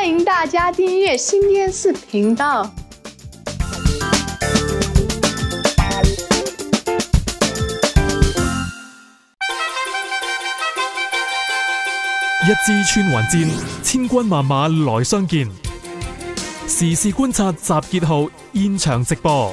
欢迎大家订阅新电视频道。一支穿云箭，千军万马来相见。时事观察集结号，现场直播。